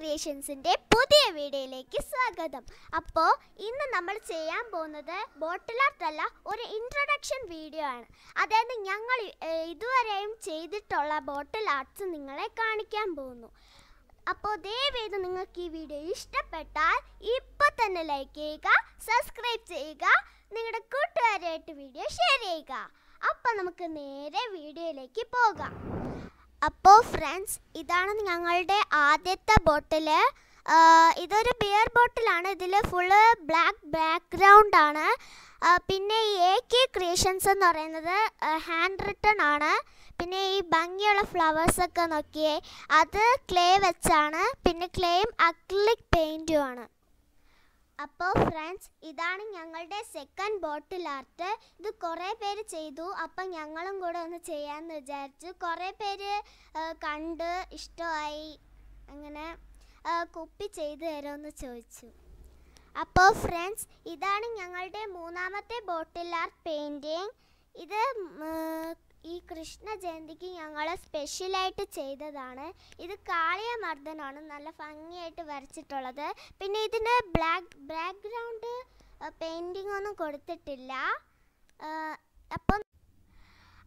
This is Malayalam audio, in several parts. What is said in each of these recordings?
ക്രിയേഷൻസിൻ്റെ പുതിയ വീഡിയോയിലേക്ക് സ്വാഗതം അപ്പോൾ ഇന്ന് നമ്മൾ ചെയ്യാൻ പോകുന്നത് ബോട്ടിൽ ആർട്ട് അല്ല ഒരു ഇൻട്രൊഡക്ഷൻ വീഡിയോ ആണ് അതായത് ഞങ്ങൾ ഇതുവരെയും ചെയ്തിട്ടുള്ള ബോട്ടിൽ ആർട്സ് നിങ്ങളെ കാണിക്കാൻ പോകുന്നു അപ്പോൾ ദയവേത് നിങ്ങൾക്ക് ഈ വീഡിയോ ഇഷ്ടപ്പെട്ടാൽ ഇപ്പൊ തന്നെ ലൈക്ക് ചെയ്യുക സബ്സ്ക്രൈബ് ചെയ്യുക നിങ്ങളുടെ കൂട്ടുകാരായിട്ട് വീഡിയോ ഷെയർ ചെയ്യുക അപ്പോൾ നമുക്ക് നേരെ വീഡിയോയിലേക്ക് പോകാം അപ്പോൾ ഫ്രണ്ട്സ് ഇതാണ് ഞങ്ങളുടെ ആദ്യത്തെ ബോട്ടിൽ ഇതൊരു ബിയർ ബോട്ടിലാണ് ഇതിൽ ഫുള്ള് ബ്ലാക്ക് ബാക്ക്ഗ്രൗണ്ട് ആണ് പിന്നെ ഈ എ കെ ക്രിയേഷൻസ് എന്ന് പറയുന്നത് ഹാൻഡ് റിട്ടൺ ആണ് പിന്നെ ഈ ഭംഗിയുള്ള ഫ്ലവേഴ്സൊക്കെ നോക്കിയേ അത് ക്ലേ വെച്ചാണ് പിന്നെ ക്ലേയും അക്ലിക് പെയിൻറ്റുമാണ് അപ്പോൾ ഫ്രണ്ട്സ് ഇതാണ് ഞങ്ങളുടെ സെക്കൻഡ് ബോട്ടിൽ ആർട്ട് ഇത് കുറേ പേര് ചെയ്തു അപ്പം ഞങ്ങളും കൂടെ ഒന്ന് ചെയ്യാമെന്ന് വിചാരിച്ചു കുറേ പേര് കണ്ട് ഇഷ്ടമായി അങ്ങനെ കുപ്പി ചെയ്തു തരുമെന്ന് ചോദിച്ചു അപ്പോൾ ഫ്രണ്ട്സ് ഇതാണ് ഞങ്ങളുടെ മൂന്നാമത്തെ ബോട്ടിൽ ആർട്ട് പെയിൻറ്റിങ് ഇത് ഈ കൃഷ്ണ ജയന്തിക്ക് ഞങ്ങൾ സ്പെഷ്യലായിട്ട് ചെയ്തതാണ് ഇത് കാളിയ മർദ്ദനാണ് നല്ല ഭംഗിയായിട്ട് വരച്ചിട്ടുള്ളത് പിന്നെ ഇതിന് ബ്ലാക്ക് ബാക്ക്ഗ്രൗണ്ട് പെയിൻറ്റിംഗ് ഒന്നും കൊടുത്തിട്ടില്ല അപ്പം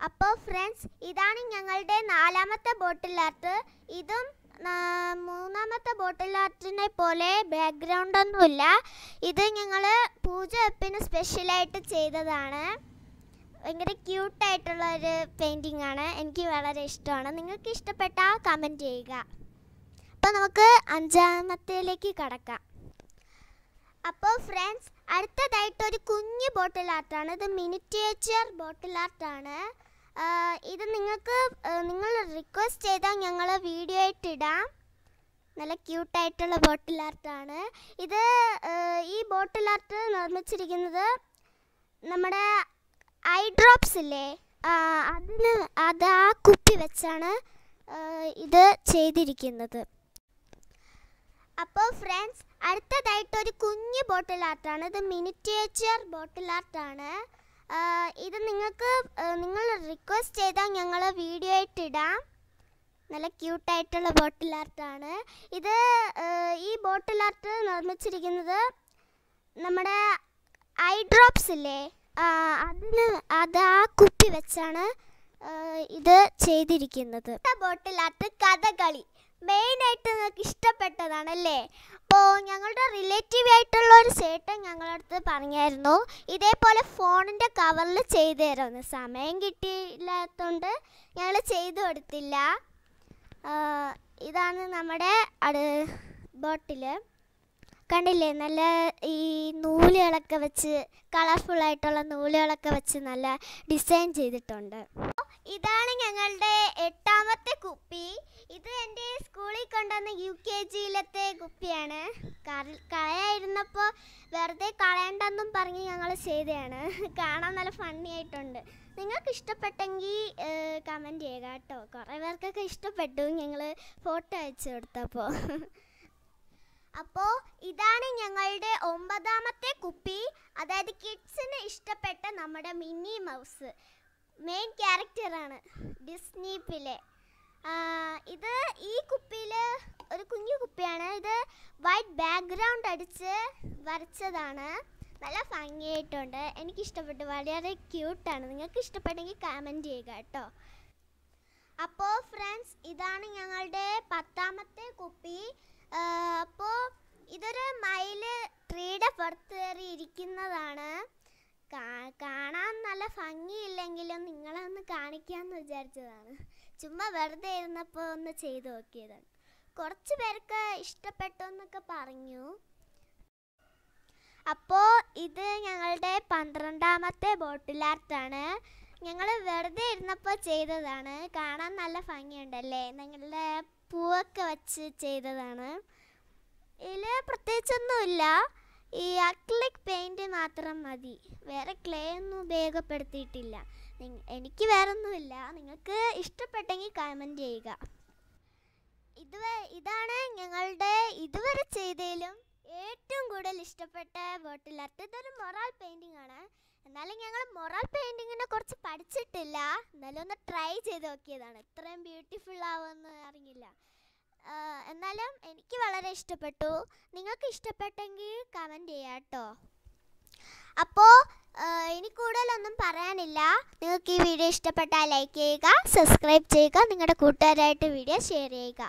അപ്പോൾ ഫ്രണ്ട്സ് ഇതാണ് ഞങ്ങളുടെ നാലാമത്തെ ബോട്ടിൽ ആർട്ട് ഇതും മൂന്നാമത്തെ ബോട്ടിൽ ആർട്ടിനെ പോലെ ബാക്ക്ഗ്രൗണ്ട് ഒന്നുമില്ല ഇത് ഞങ്ങൾ പൂജ വെപ്പിന് സ്പെഷ്യലായിട്ട് ചെയ്തതാണ് ഭയങ്കര ആയിട്ടുള്ള ഒരു പെയിൻറ്റിംഗ് ആണ് എനിക്ക് വളരെ ഇഷ്ടമാണ് നിങ്ങൾക്ക് ഇഷ്ടപ്പെട്ടാൽ കമൻറ്റ് ചെയ്യുക അപ്പോൾ നമുക്ക് അഞ്ചാമത്തേലേക്ക് കടക്കാം അപ്പോൾ ഫ്രണ്ട്സ് അടുത്തതായിട്ട് ഒരു കുഞ്ഞു ബോട്ടിൽ ആർട്ടാണ് ഇത് മിനിറ്റേച്ചർ ബോട്ടിൽ ആർട്ടാണ് ഇത് നിങ്ങൾക്ക് നിങ്ങൾ റിക്വസ്റ്റ് ചെയ്താൽ ഞങ്ങൾ വീഡിയോ ആയിട്ടിടാം നല്ല ക്യൂട്ടായിട്ടുള്ള ബോട്ടിൽ ആർട്ടാണ് ഇത് ഈ ബോട്ടിൽ ആർട്ട് നിർമ്മിച്ചിരിക്കുന്നത് നമ്മുടെ ഐ ഡ്രോപ്സ് ഇല്ലേ അതിന് അത് ആ കുപ്പി വെച്ചാണ് ഇത് ചെയ്തിരിക്കുന്നത് അപ്പോൾ ഫ്രണ്ട്സ് അടുത്തതായിട്ട് ഒരു കുഞ്ഞു ബോട്ടിൽ ആർട്ടാണ് ഇത് മിനിറ്റേച്ചർ ബോട്ടിൽ ആർട്ടാണ് ഇത് നിങ്ങൾക്ക് നിങ്ങൾ റിക്വസ്റ്റ് ചെയ്താൽ ഞങ്ങൾ വീഡിയോ ആയിട്ടിടാം നല്ല ക്യൂട്ടായിട്ടുള്ള ബോട്ടിൽ ആർട്ടാണ് ഇത് ഈ ബോട്ടിൽ ആർട്ട് നിർമ്മിച്ചിരിക്കുന്നത് നമ്മുടെ ഐ ഡ്രോപ്സ് ഇല്ലേ അതിന് അത് ആ കുപ്പി വെച്ചാണ് ഇത് ചെയ്തിരിക്കുന്നത് ബോട്ടിലാത്ത കഥകളി മെയിനായിട്ട് നിങ്ങൾക്ക് ഇഷ്ടപ്പെട്ടതാണല്ലേ അപ്പോൾ ഞങ്ങളുടെ റിലേറ്റീവ് ആയിട്ടുള്ള ഒരു ചേട്ടൻ ഞങ്ങളുടെ അടുത്ത് പറഞ്ഞായിരുന്നു ഇതേപോലെ ഫോണിൻ്റെ കവറിൽ ചെയ്തു തരുമെന്ന് സമയം കിട്ടിയില്ലാത്തതുകൊണ്ട് ഞങ്ങൾ ചെയ്തു കൊടുത്തില്ല ഇതാണ് നമ്മുടെ ബോട്ടിൽ കണ്ടില്ലേ നല്ല ഈ നൂലുകളൊക്കെ വെച്ച് കളർഫുള്ളായിട്ടുള്ള നൂലുകളൊക്കെ വെച്ച് നല്ല ഡിസൈൻ ചെയ്തിട്ടുണ്ട് ഇതാണ് ഞങ്ങളുടെ എട്ടാമത്തെ കുപ്പി ഇത് എൻ്റെ സ്കൂളിൽ കൊണ്ടുവന്ന യു കെ ജിയിലത്തെ കുപ്പിയാണ് കളയായിരുന്നപ്പോൾ വെറുതെ കളയണ്ടെന്നും പറഞ്ഞ് ഞങ്ങൾ ചെയ്തതാണ് കാണാൻ നല്ല ഫണ്ണി ആയിട്ടുണ്ട് നിങ്ങൾക്ക് ഇഷ്ടപ്പെട്ടെങ്കിൽ കമൻറ്റ് ചെയ്യുക കേട്ടോ കുറേ പേർക്കൊക്കെ ഇഷ്ടപ്പെട്ടു ഞങ്ങൾ ഫോട്ടോ അയച്ചു കൊടുത്തപ്പോൾ അപ്പോ ഇതാണ് ഞങ്ങളുടെ ഒമ്പതാമത്തെ കുപ്പി അതായത് കിഡ്സിന് ഇഷ്ടപ്പെട്ട നമ്മുടെ മിന്നി മൗസ് മെയിൻ ക്യാരക്ടറാണ് ഡിസ്നീപ്പിലെ ഇത് ഈ കുപ്പിയിൽ ഒരു കുഞ്ഞു കുപ്പിയാണ് ഇത് വൈറ്റ് ബാക്ക്ഗ്രൗണ്ട് അടിച്ച് വരച്ചതാണ് നല്ല ഭംഗിയായിട്ടുണ്ട് എനിക്കിഷ്ടപ്പെട്ടു വളരെ ക്യൂട്ടാണ് നിങ്ങൾക്ക് ഇഷ്ടപ്പെട്ടെങ്കിൽ കമൻറ്റ് ചെയ്യുക കേട്ടോ അപ്പോൾ ഫ്രണ്ട്സ് ഇതാണ് ഞങ്ങളുടെ പത്താമത്തെ കുപ്പി ഇതൊരു മയില് ട്രീയുടെ പുറത്ത് കയറി ഇരിക്കുന്നതാണ് കാണാൻ നല്ല ഭംഗിയില്ലെങ്കിലും നിങ്ങളൊന്ന് കാണിക്കാന്ന് വിചാരിച്ചതാണ് ചുമ്മാ വെറുതെ ഇരുന്നപ്പോൾ ഒന്ന് ചെയ്തു നോക്കിയതാണ് കുറച്ച് പേർക്ക് ഇഷ്ടപ്പെട്ടു എന്നൊക്കെ പറഞ്ഞു അപ്പോൾ ഇത് ഞങ്ങളുടെ പന്ത്രണ്ടാമത്തെ ബോട്ടിൽ ആർട്ടാണ് ഞങ്ങൾ വെറുതെ ഇരുന്നപ്പോൾ ചെയ്തതാണ് കാണാൻ നല്ല ഭംഗിയുണ്ടല്ലേ നിങ്ങളുടെ പൂവൊക്കെ വച്ച് ചെയ്തതാണ് ഇല്ല പ്രത്യേകിച്ചൊന്നുമില്ല ഈ അക്ലിക് പെയിന്റ് മാത്രം മതി വേറെ ക്ലേ ഒന്നും ഉപയോഗപ്പെടുത്തിയിട്ടില്ല എനിക്ക് വേറെ ഒന്നുമില്ല നിങ്ങൾക്ക് ഇഷ്ടപ്പെട്ടെങ്കിൽ കമൻറ്റ് ചെയ്യുക ഇതുവരെ ഇതാണ് ഞങ്ങളുടെ ഇതുവരെ ചെയ്തതിലും ഏറ്റവും കൂടുതൽ ഇഷ്ടപ്പെട്ട ബോട്ടിൽ ആർട്ട് മൊറാൽ പെയിൻറ്റിംഗ് ആണ് എന്നാലും ഞങ്ങൾ മൊറാൽ പെയിൻറ്റിങ്ങിനെ കുറച്ച് പഠിച്ചിട്ടില്ല എന്നാലും ഒന്ന് ട്രൈ ചെയ്ത് നോക്കിയതാണ് ഇത്രയും ബ്യൂട്ടിഫുൾ ആവുമെന്ന് അറിഞ്ഞില്ല എന്നാലും എനിക്ക് വളരെ ഇഷ്ടപ്പെട്ടു നിങ്ങൾക്ക് ഇഷ്ടപ്പെട്ടെങ്കിൽ കമൻറ്റ് ചെയ്യാം കേട്ടോ അപ്പോൾ ഇനി കൂടുതലൊന്നും പറയാനില്ല നിങ്ങൾക്ക് ഈ വീഡിയോ ഇഷ്ടപ്പെട്ടാൽ ലൈക്ക് ചെയ്യുക സബ്സ്ക്രൈബ് ചെയ്യുക നിങ്ങളുടെ കൂട്ടുകാരായിട്ട് വീഡിയോ ഷെയർ ചെയ്യുക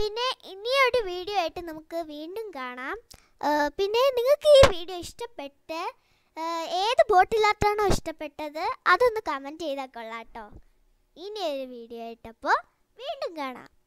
പിന്നെ ഇനിയൊരു വീഡിയോ ആയിട്ട് നമുക്ക് വീണ്ടും കാണാം പിന്നെ നിങ്ങൾക്ക് ഈ വീഡിയോ ഇഷ്ടപ്പെട്ട് ഏത് ബോട്ടിൽ ഇഷ്ടപ്പെട്ടത് അതൊന്ന് കമൻറ്റ് ചെയ്താൽ കൊള്ളാം കേട്ടോ ഇനിയൊരു വീഡിയോ ആയിട്ടപ്പോൾ വീണ്ടും കാണാം